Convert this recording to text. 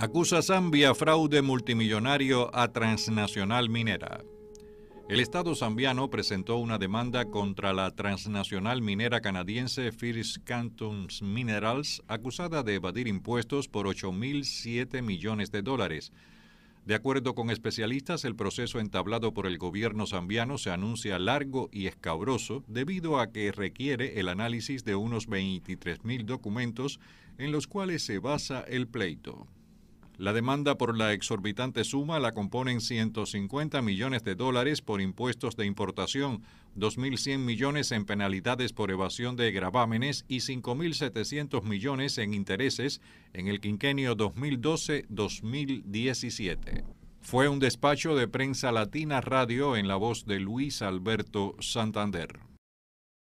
acusa Zambia fraude multimillonario a transnacional minera. El Estado zambiano presentó una demanda contra la transnacional minera canadiense First Cantons Minerals, acusada de evadir impuestos por 8.007 millones de dólares. De acuerdo con especialistas, el proceso entablado por el gobierno zambiano se anuncia largo y escabroso debido a que requiere el análisis de unos 23.000 documentos en los cuales se basa el pleito. La demanda por la exorbitante suma la componen 150 millones de dólares por impuestos de importación, 2.100 millones en penalidades por evasión de gravámenes y 5.700 millones en intereses en el quinquenio 2012-2017. Fue un despacho de prensa latina radio en la voz de Luis Alberto Santander.